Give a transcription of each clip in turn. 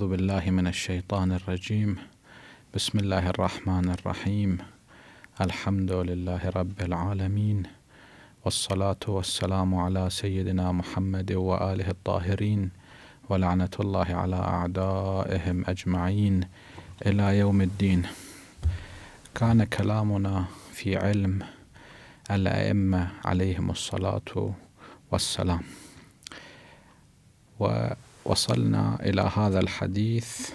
أعوذ بالله من الشيطان الرجيم بسم الله الرحمن الرحيم الحمد لله رب العالمين والصلاة والسلام على سيدنا محمد وآله الطاهرين ولعنة الله على أعدائهم أجمعين إلى يوم الدين كان كلامنا في علم الأئمة عليهم الصلاة والسلام و وصلنا إلى هذا الحديث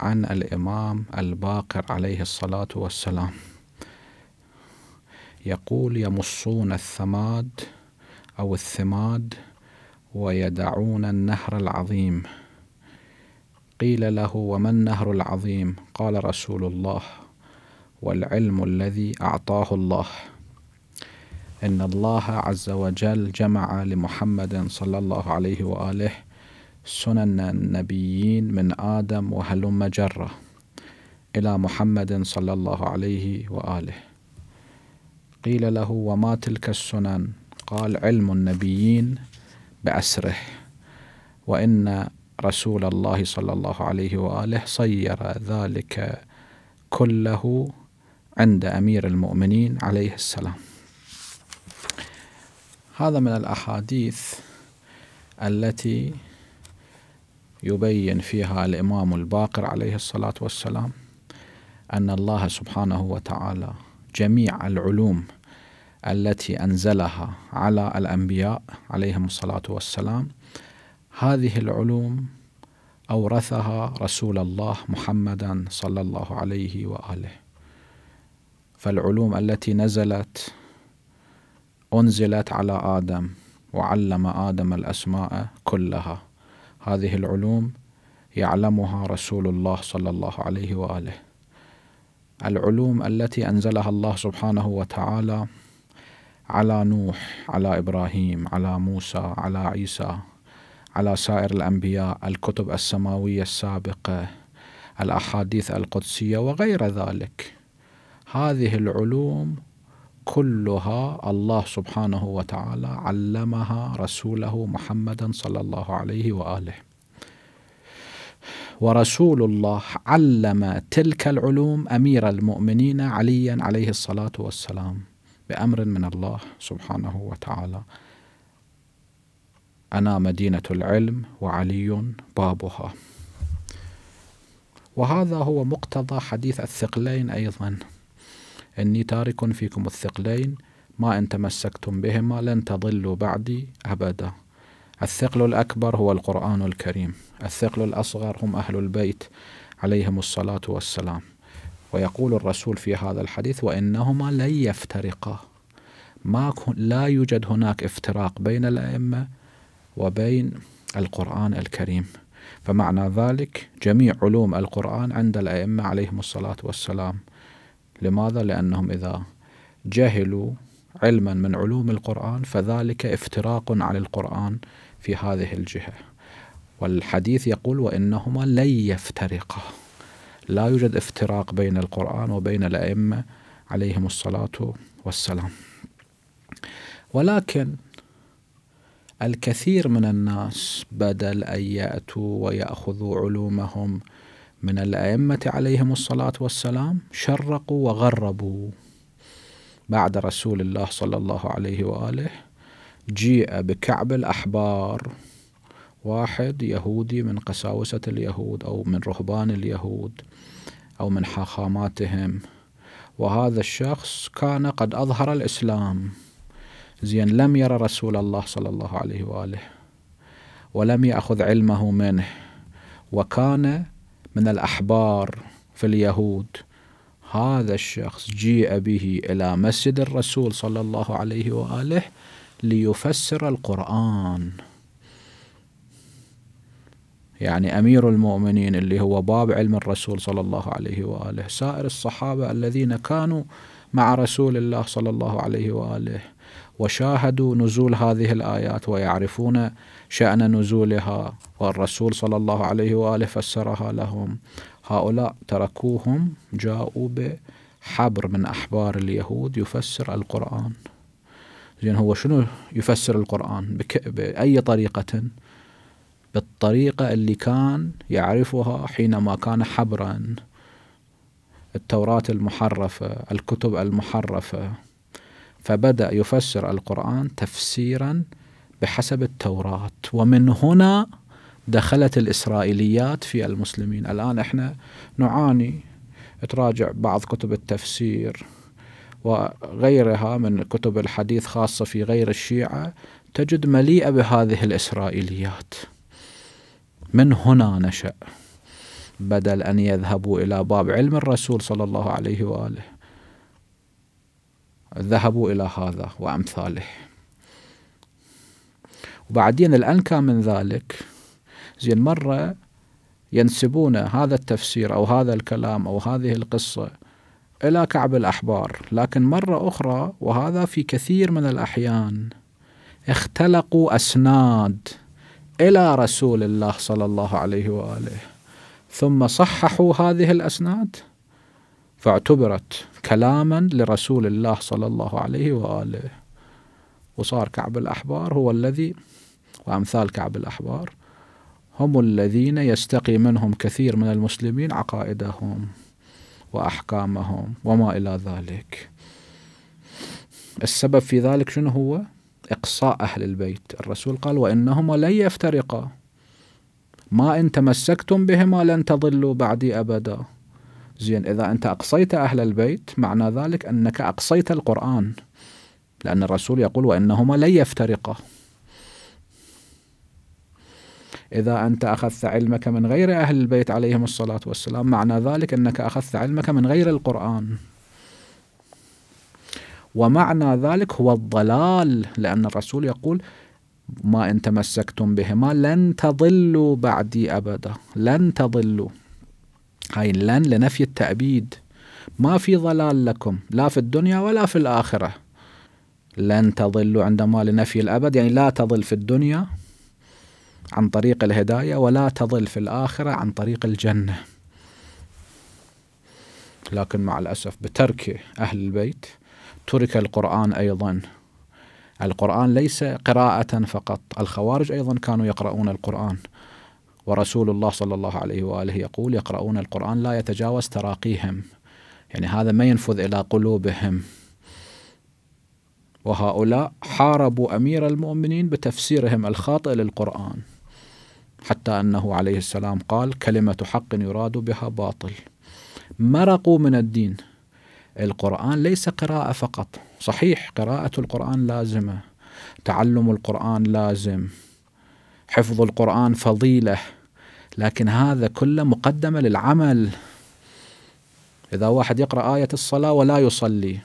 عن الإمام الباقر عليه الصلاة والسلام يقول يمصون الثماد أو الثماد ويدعون النهر العظيم قيل له وما النهر العظيم قال رسول الله والعلم الذي أعطاه الله إن الله عز وجل جمع لمحمد صلى الله عليه وآله سنن النبيين من آدم وهلم جرة إلى محمد صلى الله عليه وآله قيل له وما تلك السنن قال علم النبيين بأسره وإن رسول الله صلى الله عليه وآله صير ذلك كله عند أمير المؤمنين عليه السلام هذا من الأحاديث التي يبين فيها الإمام الباقر عليه الصلاة والسلام أن الله سبحانه وتعالى جميع العلوم التي أنزلها على الأنبياء عليهم الصلاة والسلام هذه العلوم أورثها رسول الله محمدا صلى الله عليه وآله فالعلوم التي نزلت أنزلت على آدم وعلم آدم الأسماء كلها هذه العلوم يعلمها رسول الله صلى الله عليه واله العلوم التي انزلها الله سبحانه وتعالى على نوح على ابراهيم على موسى على عيسى على سائر الانبياء الكتب السماويه السابقه الاحاديث القدسيه وغير ذلك هذه العلوم كلها الله سبحانه وتعالى علمها رسوله محمدا صلى الله عليه واله ورسول الله علم تلك العلوم امير المؤمنين عليا عليه الصلاه والسلام بامر من الله سبحانه وتعالى انا مدينه العلم وعلي بابها وهذا هو مقتضى حديث الثقلين ايضا إني تارك فيكم الثقلين ما إن تمسكتم بهما لن تضلوا بعدي أبدا الثقل الأكبر هو القرآن الكريم الثقل الأصغر هم أهل البيت عليهم الصلاة والسلام ويقول الرسول في هذا الحديث وإنهما لن يفترقا ما لا يوجد هناك افتراق بين الأئمة وبين القرآن الكريم فمعنى ذلك جميع علوم القرآن عند الأئمة عليهم الصلاة والسلام لماذا؟ لأنهم إذا جهلوا علما من علوم القرآن فذلك افتراق على القرآن في هذه الجهة والحديث يقول وإنهما لن يفترقا لا يوجد افتراق بين القرآن وبين الأئمة عليهم الصلاة والسلام ولكن الكثير من الناس بدل أن يأتوا ويأخذوا علومهم من الأئمة عليهم الصلاة والسلام شرقوا وغربوا بعد رسول الله صلى الله عليه وآله جيء بكعب الأحبار واحد يهودي من قساوسة اليهود أو من رهبان اليهود أو من حاخاماتهم وهذا الشخص كان قد أظهر الإسلام زين لم يرى رسول الله صلى الله عليه وآله ولم يأخذ علمه منه وكان من الأحبار في اليهود هذا الشخص جيء به إلى مسجد الرسول صلى الله عليه وآله ليفسر القرآن يعني أمير المؤمنين اللي هو باب علم الرسول صلى الله عليه وآله سائر الصحابة الذين كانوا مع رسول الله صلى الله عليه وآله وشاهدوا نزول هذه الآيات ويعرفون شأن نزولها والرسول صلى الله عليه وآله فسرها لهم هؤلاء تركوهم جاءوا بحبر من أحبار اليهود يفسر القرآن زين هو شنو يفسر القرآن بك بأي طريقة بالطريقة اللي كان يعرفها حينما كان حبرا التوراة المحرفة الكتب المحرفة فبدأ يفسر القرآن تفسيرا بحسب التوراة ومن هنا دخلت الإسرائيليات في المسلمين الآن إحنا نعاني تراجع بعض كتب التفسير وغيرها من كتب الحديث خاصة في غير الشيعة تجد مليئة بهذه الإسرائيليات من هنا نشأ بدل أن يذهبوا إلى باب علم الرسول صلى الله عليه وآله ذهبوا إلى هذا وأمثاله وبعدين الأنكى من ذلك زين مرة ينسبون هذا التفسير أو هذا الكلام أو هذه القصة إلى كعب الأحبار لكن مرة أخرى وهذا في كثير من الأحيان اختلقوا أسناد إلى رسول الله صلى الله عليه وآله ثم صححوا هذه الأسناد فاعتبرت كلاما لرسول الله صلى الله عليه وآله وصار كعب الأحبار هو الذي وأمثال كعب الأحبار هم الذين يستقي منهم كثير من المسلمين عقائدهم وأحكامهم وما إلى ذلك السبب في ذلك شنو هو؟ إقصاء أهل البيت الرسول قال وإنهما لن يفترقا ما إن تمسكتم بهما لن تضلوا بعدي أبدا زين إذا أنت أقصيت أهل البيت معنى ذلك أنك أقصيت القرآن لأن الرسول يقول وإنهما لن يفترقا إذا أنت أخذت علمك من غير أهل البيت عليهم الصلاة والسلام معنى ذلك أنك أخذت علمك من غير القرآن ومعنى ذلك هو الضلال لأن الرسول يقول ما إن تمسكتم بهما لن تضلوا بعدي أبدا لن تضلوا هاي لن لنفي التأبيد ما في ضلال لكم لا في الدنيا ولا في الآخرة لن تضلوا عندما لنفي الأبد يعني لا تضل في الدنيا عن طريق الهداية ولا تضل في الآخرة عن طريق الجنة لكن مع الأسف بترك أهل البيت ترك القرآن أيضا القرآن ليس قراءة فقط الخوارج أيضا كانوا يقرؤون القرآن ورسول الله صلى الله عليه وآله يقول يقرؤون القرآن لا يتجاوز تراقيهم يعني هذا ما ينفذ إلى قلوبهم وهؤلاء حاربوا امير المؤمنين بتفسيرهم الخاطئ للقران حتى انه عليه السلام قال كلمه حق يراد بها باطل مرقوا من الدين القران ليس قراءه فقط صحيح قراءه القران لازمه تعلم القران لازم حفظ القران فضيله لكن هذا كله مقدمه للعمل اذا واحد يقرا ايه الصلاه ولا يصلي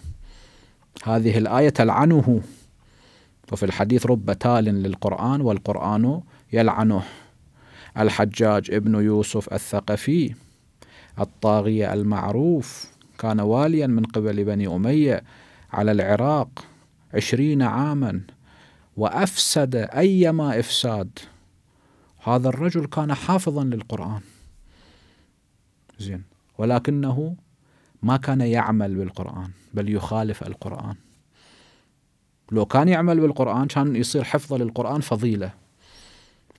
هذه الآية تلعنه وفي الحديث رب تال للقرآن والقرآن يلعنه الحجاج ابن يوسف الثقفي الطاغية المعروف كان واليا من قبل بني أمية على العراق عشرين عاما وأفسد أيما إفساد هذا الرجل كان حافظا للقرآن زين ولكنه ما كان يعمل بالقرآن بل يخالف القرآن لو كان يعمل بالقرآن كان يصير حفظه للقرآن فضيلة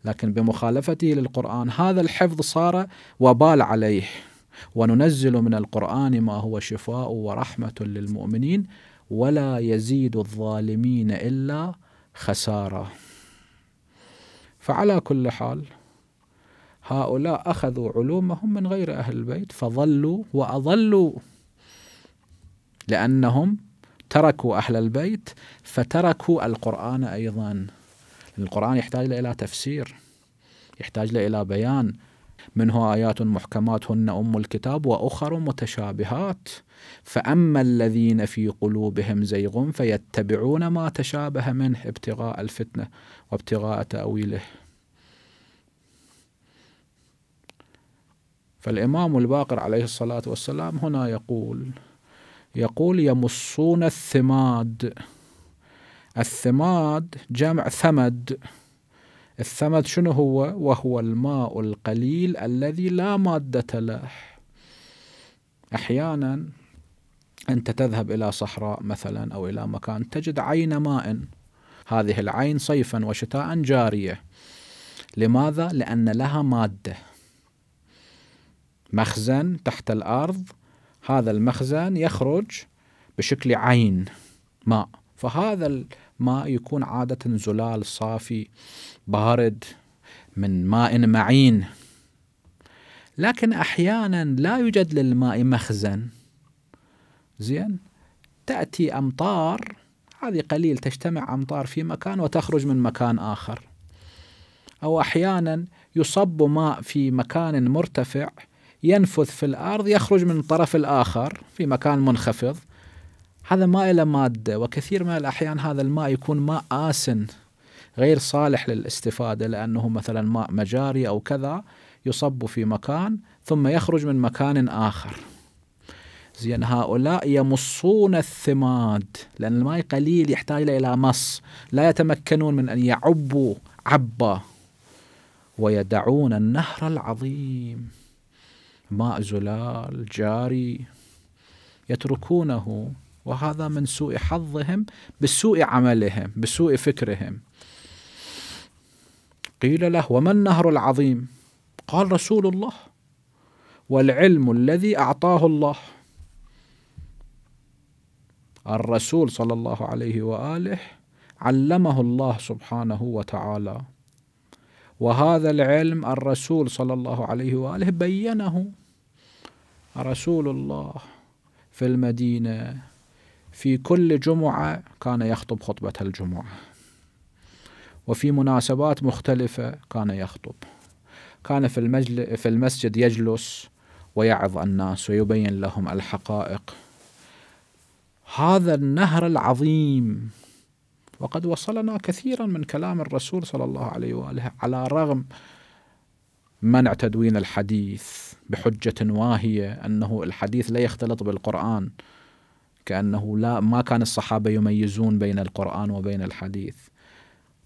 لكن بمخالفته للقرآن هذا الحفظ صار وبال عليه وننزل من القرآن ما هو شفاء ورحمة للمؤمنين ولا يزيد الظالمين إلا خسارة فعلى كل حال هؤلاء أخذوا علومهم من غير أهل البيت فظلوا وأظلوا لأنهم تركوا أهل البيت فتركوا القرآن أيضا القرآن يحتاج إلى تفسير يحتاج إلى بيان منه آيات محكمات هن أم الكتاب وأخر متشابهات فأما الذين في قلوبهم زيغ فيتبعون ما تشابه منه ابتغاء الفتنة وابتغاء تأويله فالإمام الباقر عليه الصلاة والسلام هنا يقول يقول يمصون الثماد الثماد جمع ثمد الثمد شنو هو وهو الماء القليل الذي لا مادة له أحيانا أنت تذهب إلى صحراء مثلا أو إلى مكان تجد عين ماء هذه العين صيفا وشتاء جارية لماذا؟ لأن لها مادة مخزن تحت الأرض هذا المخزن يخرج بشكل عين ماء فهذا الماء يكون عادة زلال صافي بارد من ماء معين لكن أحيانا لا يوجد للماء مخزن زين تأتي أمطار هذه قليل تجتمع أمطار في مكان وتخرج من مكان آخر أو أحيانا يصب ماء في مكان مرتفع ينفث في الأرض يخرج من الطرف الآخر في مكان منخفض هذا ماء له مادة وكثير من الأحيان هذا الماء يكون ماء آسن غير صالح للاستفادة لأنه مثلا ماء مجاري أو كذا يصب في مكان ثم يخرج من مكان آخر زين هؤلاء يمصون الثماد لأن الماء قليل يحتاج إلى مص لا يتمكنون من أن يعبوا عبا ويدعون النهر العظيم ماء زلال جاري يتركونه وهذا من سوء حظهم بسوء عملهم بسوء فكرهم قيل له وما النهر العظيم قال رسول الله والعلم الذي أعطاه الله الرسول صلى الله عليه وآله علمه الله سبحانه وتعالى وهذا العلم الرسول صلى الله عليه وآله بينه رسول الله في المدينة في كل جمعة كان يخطب خطبة الجمعة وفي مناسبات مختلفة كان يخطب كان في, المجل في المسجد يجلس ويعظ الناس ويبين لهم الحقائق هذا النهر العظيم وقد وصلنا كثيرا من كلام الرسول صلى الله عليه وآله على رغم منع تدوين الحديث بحجة واهية أنه الحديث لا يختلط بالقرآن كأنه لا ما كان الصحابة يميزون بين القرآن وبين الحديث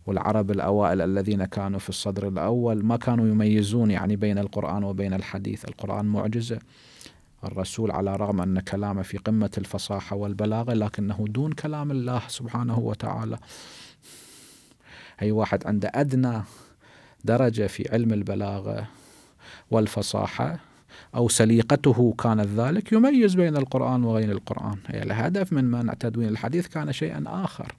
والعرب الأوائل الذين كانوا في الصدر الأول ما كانوا يميزون يعني بين القرآن وبين الحديث القرآن معجزة الرسول على رغم أن كلامه في قمة الفصاحة والبلاغة لكنه دون كلام الله سبحانه وتعالى أي واحد عنده أدنى درجه في علم البلاغه والفصاحه أو سليقته كانت ذلك يميز بين القرآن وغير القرآن يعني الهدف من منع تدوين الحديث كان شيئا آخر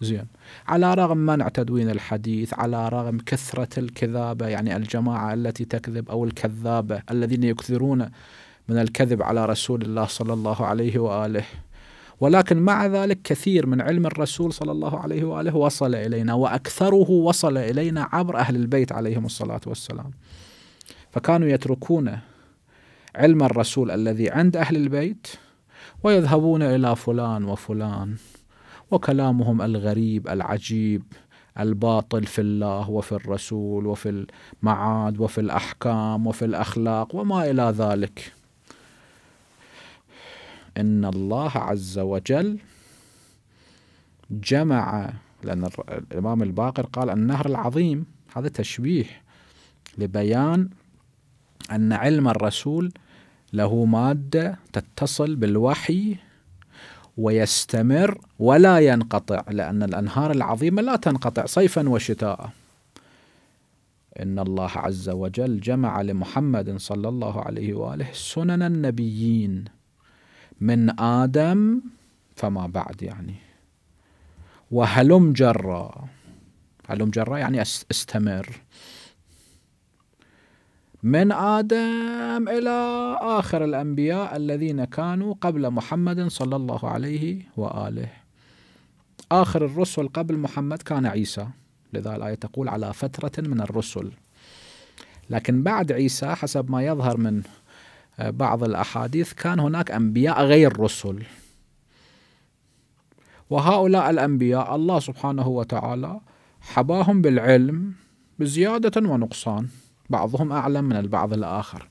زين على رغم منع تدوين الحديث على رغم كثرة الكذابة يعني الجماعة التي تكذب أو الكذابة الذين يكثرون من الكذب على رسول الله صلى الله عليه وآله ولكن مع ذلك كثير من علم الرسول صلى الله عليه واله وصل الينا واكثره وصل الينا عبر اهل البيت عليهم الصلاه والسلام. فكانوا يتركون علم الرسول الذي عند اهل البيت ويذهبون الى فلان وفلان وكلامهم الغريب العجيب الباطل في الله وفي الرسول وفي المعاد وفي الاحكام وفي الاخلاق وما الى ذلك. ان الله عز وجل جمع لان الامام الباقر قال النهر العظيم هذا تشبيه لبيان ان علم الرسول له ماده تتصل بالوحي ويستمر ولا ينقطع لأن الأنهار العظيمة لا تنقطع صيفا وشتاء إن الله عز وجل جمع لمحمد صلى الله عليه وآله سنن النبيين من آدم فما بعد يعني وهلم جرا هلم جرا يعني استمر من آدم إلى آخر الأنبياء الذين كانوا قبل محمد صلى الله عليه وآله آخر الرسل قبل محمد كان عيسى لذا الآية تقول على فترة من الرسل لكن بعد عيسى حسب ما يظهر من بعض الأحاديث كان هناك أنبياء غير رسل وهؤلاء الأنبياء الله سبحانه وتعالى حباهم بالعلم بزيادة ونقصان بعضهم أعلم من البعض الآخر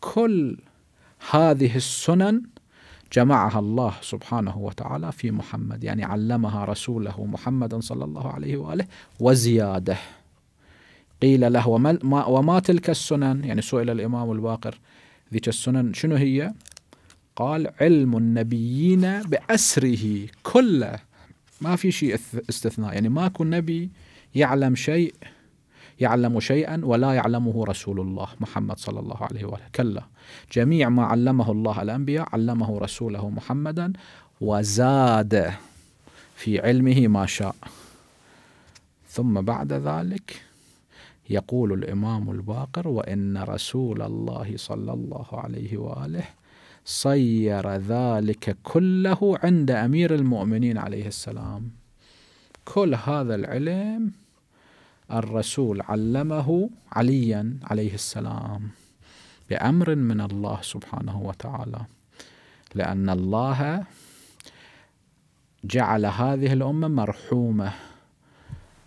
كل هذه السنن جمعها الله سبحانه وتعالى في محمد يعني علمها رسوله محمدا صلى الله عليه وآله وزيادة قيل له وما, وما تلك السنن يعني سئل الإمام الباقر ذيك السنن شنو هي قال علم النبيين بأسره كله ما في شيء استثناء يعني ماكو نبي يعلم شيء يعلم شيئا ولا يعلمه رسول الله محمد صلى الله عليه وآله كلا جميع ما علمه الله الأنبياء علمه رسوله محمدا وزاد في علمه ما شاء ثم بعد ذلك يقول الإمام الباقر وإن رسول الله صلى الله عليه وآله صير ذلك كله عند أمير المؤمنين عليه السلام كل هذا العلم الرسول علمه عليا عليه السلام بأمر من الله سبحانه وتعالى لأن الله جعل هذه الأمة مرحومة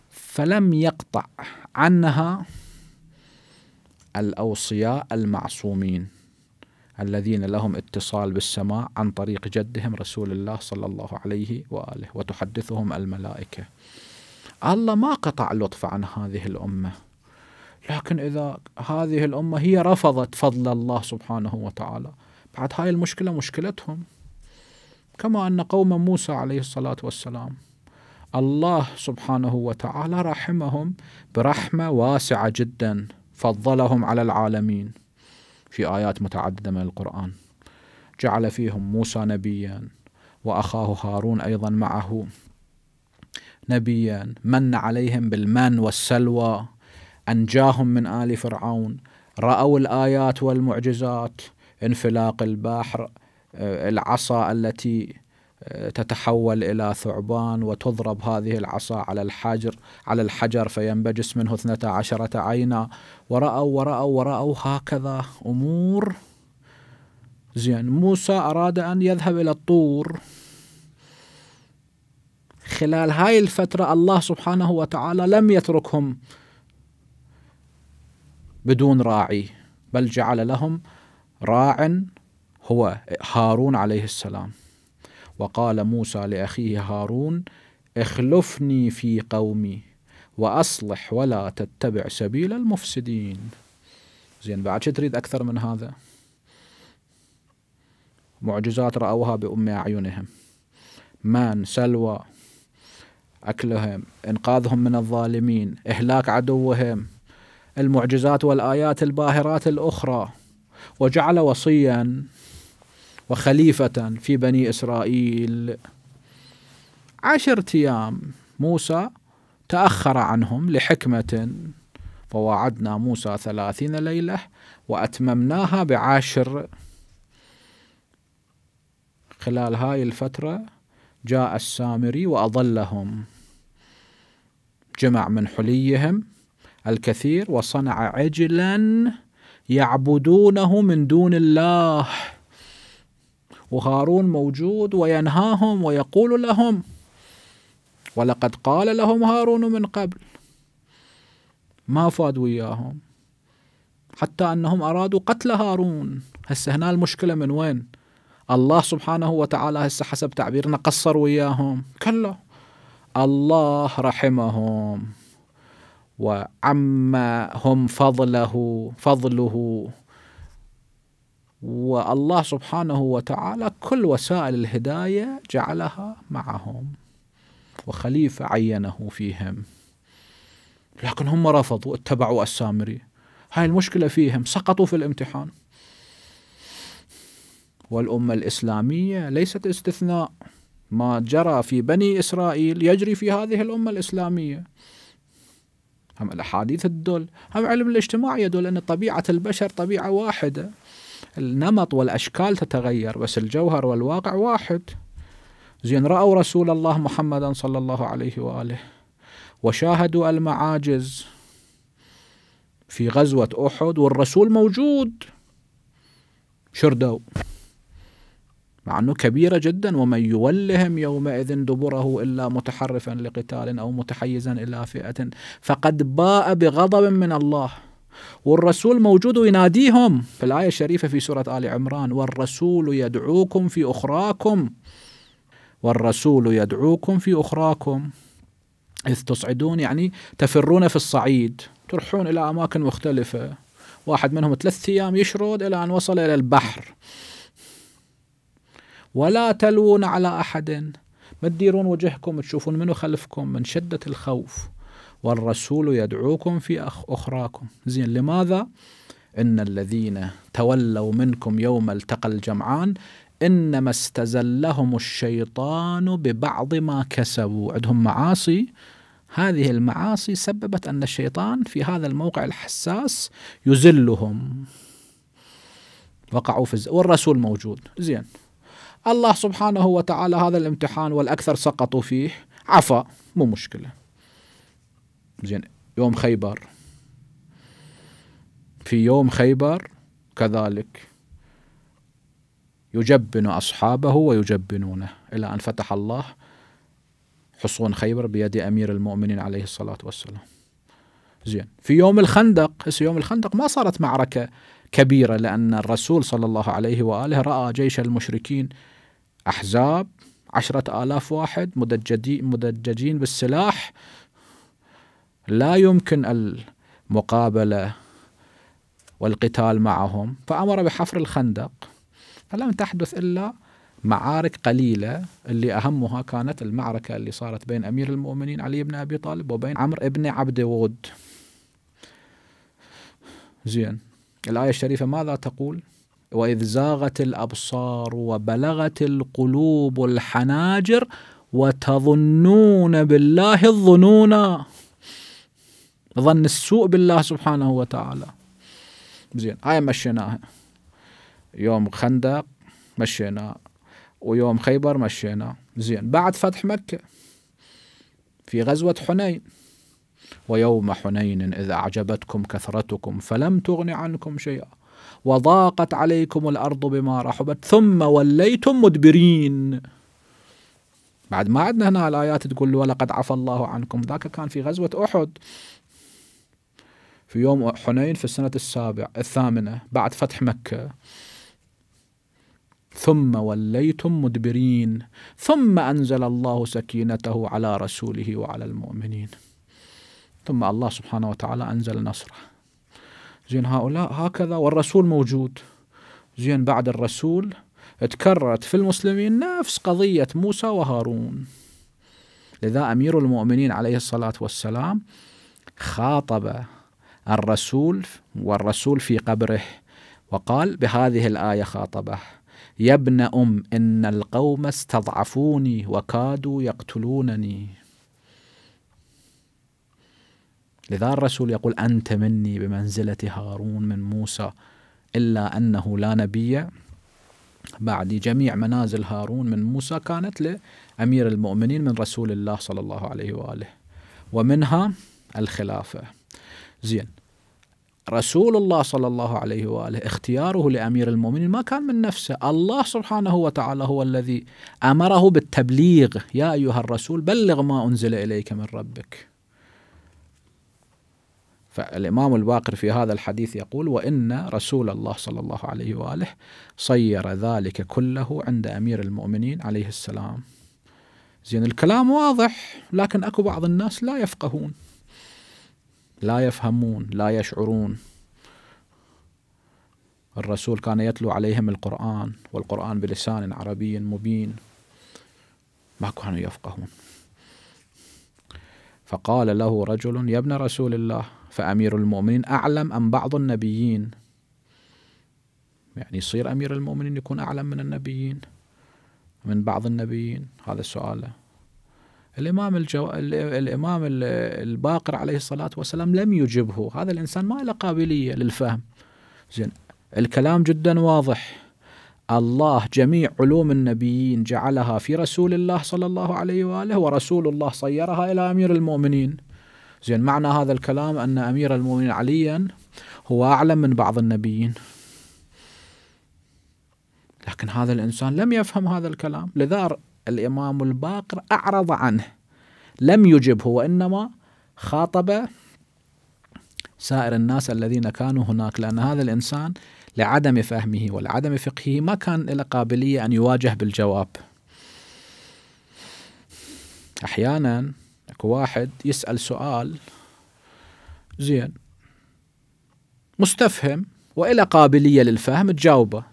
فلم يقطع عنها الأوصياء المعصومين الذين لهم اتصال بالسماء عن طريق جدهم رسول الله صلى الله عليه وآله وتحدثهم الملائكة الله ما قطع لطف عن هذه الأمة لكن إذا هذه الأمة هي رفضت فضل الله سبحانه وتعالى بعد هاي المشكلة مشكلتهم كما أن قوم موسى عليه الصلاة والسلام الله سبحانه وتعالى رحمهم برحمه واسعه جدا فضلهم على العالمين في ايات متعدده من القران جعل فيهم موسى نبيا واخاه هارون ايضا معه نبيا من عليهم بالمن والسلوى انجاهم من ال فرعون راوا الايات والمعجزات انفلاق البحر آه، العصا التي تتحول إلى ثعبان وتضرب هذه العصا على الحجر على الحجر فينبجس منه اثنتا عشرة عينا ورأوا ورأوا ورأوا هكذا أمور زين موسى أراد أن يذهب إلى الطور خلال هاي الفترة الله سبحانه وتعالى لم يتركهم بدون راعي بل جعل لهم راع هو هارون عليه السلام وقال موسى لاخيه هارون اخلفني في قومي واصلح ولا تتبع سبيل المفسدين زين بعد شو تريد اكثر من هذا معجزات راوها بام اعينهم مان سلوى اكلهم انقاذهم من الظالمين اهلاك عدوهم المعجزات والايات الباهرات الاخرى وجعل وصيا وخليفة في بني إسرائيل عشرة أيام موسى تأخر عنهم لحكمة فوعدنا موسى ثلاثين ليلة وأتممناها بعشر خلال هاي الفترة جاء السامري وأضلهم جمع من حليهم الكثير وصنع عجلا يعبدونه من دون الله وهارون موجود وينهاهم ويقول لهم ولقد قال لهم هارون من قبل ما فاد وياهم حتى أنهم أرادوا قتل هارون هسه هنا المشكلة من وين الله سبحانه وتعالى هسه حسب تعبيرنا قصر وياهم كلا الله رحمهم وعمهم فضله فضله والله سبحانه وتعالى كل وسائل الهدايه جعلها معهم وخليفه عينه فيهم لكن هم رفضوا اتبعوا السامري هاي المشكله فيهم سقطوا في الامتحان والامه الاسلاميه ليست استثناء ما جرى في بني اسرائيل يجري في هذه الامه الاسلاميه هم الاحاديث تدل هم علم الاجتماع يدل ان طبيعه البشر طبيعه واحده النمط والأشكال تتغير بس الجوهر والواقع واحد زين رأوا رسول الله محمدا صلى الله عليه وآله وشاهدوا المعاجز في غزوة أحد والرسول موجود شردوا مع أنه كبيرة جدا ومن يولهم يومئذ دبره إلا متحرفا لقتال أو متحيزا إلى فئة فقد باء بغضب من الله والرسول موجود ويناديهم في الآية الشريفة في سورة آل عمران والرسول يدعوكم في أخراكم والرسول يدعوكم في أخراكم إذ تصعدون يعني تفرون في الصعيد تروحون إلى أماكن مختلفة واحد منهم ثلاثة أيام يشرد إلى أن وصل إلى البحر ولا تلون على أحد ما تديرون وجهكم تشوفون منو خلفكم من شدة الخوف والرسول يدعوكم في أخراكم زين لماذا؟ إن الذين تولوا منكم يوم التقى الجمعان إنما استزلهم الشيطان ببعض ما كسبوا عندهم معاصي هذه المعاصي سببت أن الشيطان في هذا الموقع الحساس يزلهم وقعوا في الزل والرسول موجود زين الله سبحانه وتعالى هذا الامتحان والأكثر سقطوا فيه عفا مو مشكلة زين يوم خيبر في يوم خيبر كذلك يجبن أصحابه ويجبنونه إلى أن فتح الله حصون خيبر بيد أمير المؤمنين عليه الصلاة والسلام زين في يوم الخندق هسه يوم الخندق ما صارت معركة كبيرة لأن الرسول صلى الله عليه وآله رأى جيش المشركين أحزاب عشرة آلاف واحد مدججين بالسلاح لا يمكن المقابله والقتال معهم فامر بحفر الخندق فلم تحدث الا معارك قليله اللي اهمها كانت المعركه اللي صارت بين امير المؤمنين علي بن ابي طالب وبين عمر بن عبد ود زين الايه الشريفه ماذا تقول؟ واذ زاغت الابصار وبلغت القلوب الحناجر وتظنون بالله الظنونا ظن السوء بالله سبحانه وتعالى زين هاي مشيناها يوم خندق مشيناه ويوم خيبر مشيناه زين بعد فتح مكة في غزوة حنين ويوم حنين إذ أعجبتكم كثرتكم فلم تغن عنكم شيئا وضاقت عليكم الأرض بما رحبت ثم وليتم مدبرين بعد ما عندنا هنا الآيات تقول ولقد عفى الله عنكم ذاك كان في غزوة أحد في يوم حنين في السنة السابعة الثامنة بعد فتح مكة ثم وليتم مدبرين ثم أنزل الله سكينته على رسوله وعلى المؤمنين ثم الله سبحانه وتعالى أنزل نصره زين هؤلاء هكذا والرسول موجود زين بعد الرسول تكررت في المسلمين نفس قضية موسى وهارون لذا أمير المؤمنين عليه الصلاة والسلام خاطب الرسول والرسول في قبره وقال بهذه الآية خاطبه يا ابن أم إن القوم استضعفوني وكادوا يقتلونني لذا الرسول يقول أنت مني بمنزلة هارون من موسى إلا أنه لا نبي بعد جميع منازل هارون من موسى كانت لأمير المؤمنين من رسول الله صلى الله عليه وآله ومنها الخلافه زين رسول الله صلى الله عليه واله اختياره لامير المؤمنين ما كان من نفسه، الله سبحانه وتعالى هو الذي امره بالتبليغ، يا ايها الرسول بلغ ما انزل اليك من ربك. فالامام الباقر في هذا الحديث يقول: وان رسول الله صلى الله عليه واله صير ذلك كله عند امير المؤمنين عليه السلام. زين الكلام واضح لكن اكو بعض الناس لا يفقهون. لا يفهمون لا يشعرون الرسول كان يتلو عليهم القرآن والقرآن بلسان عربي مبين ما كانوا يفقهون فقال له رجل يا ابن رسول الله فأمير المؤمنين أعلم أم بعض النبيين يعني يصير أمير المؤمنين يكون أعلم من النبيين من بعض النبيين هذا السؤال الإمام الجو... الإمام الباقر عليه الصلاة والسلام لم يجبه هذا الإنسان ما له قابلية للفهم زين الكلام جدا واضح الله جميع علوم النبيين جعلها في رسول الله صلى الله عليه وآله ورسول الله صيرها إلى أمير المؤمنين زين معنى هذا الكلام أن أمير المؤمنين عليا هو أعلم من بعض النبيين لكن هذا الإنسان لم يفهم هذا الكلام لذا الإمام الباقر أعرض عنه لم يجبه وإنما خاطب سائر الناس الذين كانوا هناك لأن هذا الإنسان لعدم فهمه ولعدم فقهه ما كان له قابلية أن يواجه بالجواب أحيانا اكو واحد يسأل سؤال زين مستفهم وإلى قابلية للفهم تجاوبه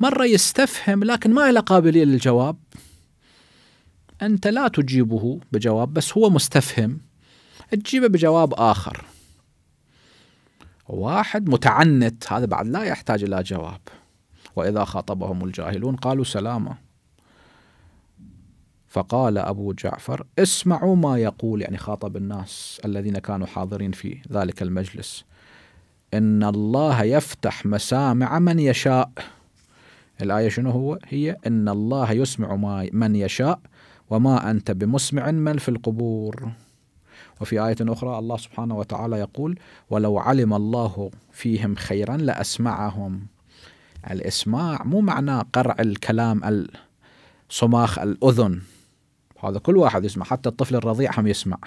مرة يستفهم لكن ما له قابلية للجواب أنت لا تجيبه بجواب بس هو مستفهم تجيبه بجواب آخر واحد متعنت هذا بعد لا يحتاج إلى جواب وإذا خاطبهم الجاهلون قالوا سلامة فقال أبو جعفر اسمعوا ما يقول يعني خاطب الناس الذين كانوا حاضرين في ذلك المجلس إن الله يفتح مسامع من يشاء الآية شنو هو؟ هي إن الله يسمع ما من يشاء وما أنت بمسمع من في القبور وفي آية أخرى الله سبحانه وتعالى يقول ولو علم الله فيهم خيرا لأسمعهم الإسماع مو معناه قرع الكلام صماخ الأذن هذا كل واحد يسمع حتى الطفل الرضيع هم يسمع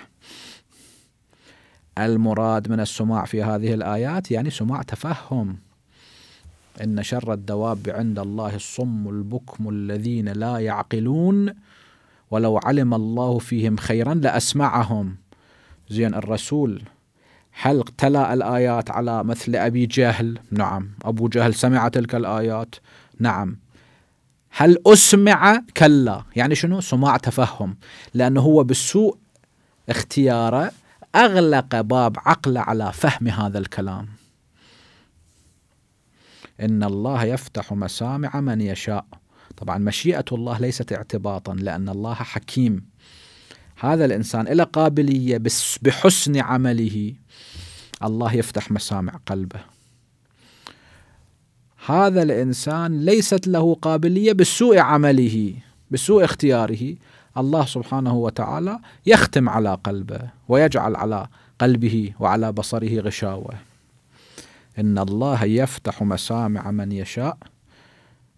المراد من السماع في هذه الآيات يعني سماع تفهم إن شر الدواب عند الله الصم البكم الذين لا يعقلون ولو علم الله فيهم خيرا لأسمعهم زين الرسول هل تلا الآيات على مثل أبي جهل نعم أبو جهل سمع تلك الآيات نعم هل أسمع كلا يعني شنو سماع تفهم لأنه هو بالسوء اختياره أغلق باب عقله على فهم هذا الكلام إن الله يفتح مسامع من يشاء طبعا مشيئة الله ليست اعتباطا لأن الله حكيم هذا الإنسان الى قابلية بحسن عمله الله يفتح مسامع قلبه هذا الإنسان ليست له قابلية بسوء عمله بسوء اختياره الله سبحانه وتعالى يختم على قلبه ويجعل على قلبه وعلى بصره غشاوه إن الله يفتح مسامع من يشاء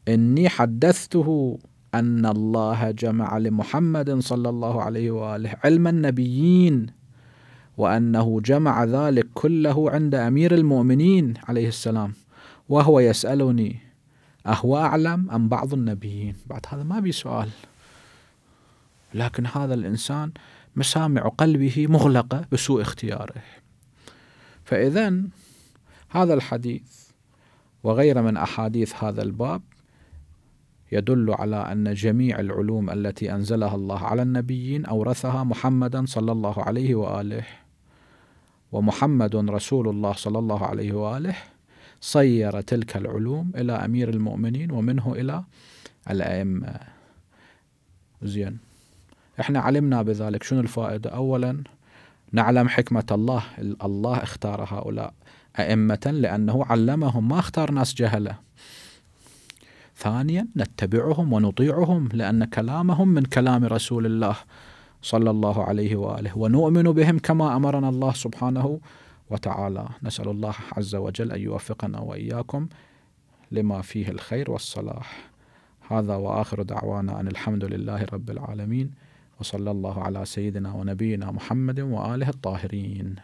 إني حدثته أن الله جمع لمحمد صلى الله عليه وآله علم النبيين وأنه جمع ذلك كله عند أمير المؤمنين عليه السلام وهو يسألني أهو أعلم أم بعض النبيين بعد هذا ما بي سؤال لكن هذا الإنسان مسامع قلبه مغلقة بسوء اختياره فإذا هذا الحديث وغير من احاديث هذا الباب يدل على ان جميع العلوم التي انزلها الله على النبيين اورثها محمدا صلى الله عليه واله ومحمد رسول الله صلى الله عليه واله صير تلك العلوم الى امير المؤمنين ومنه الى الائمه زين احنا علمنا بذلك شنو الفائده اولا نعلم حكمه الله الله اختار هؤلاء أئمة لأنه علمهم ما اختار ناس جهلة ثانيا نتبعهم ونطيعهم لأن كلامهم من كلام رسول الله صلى الله عليه وآله ونؤمن بهم كما أمرنا الله سبحانه وتعالى نسأل الله عز وجل أن يوفقنا وإياكم لما فيه الخير والصلاح هذا وآخر دعوانا أن الحمد لله رب العالمين وصلى الله على سيدنا ونبينا محمد وآله الطاهرين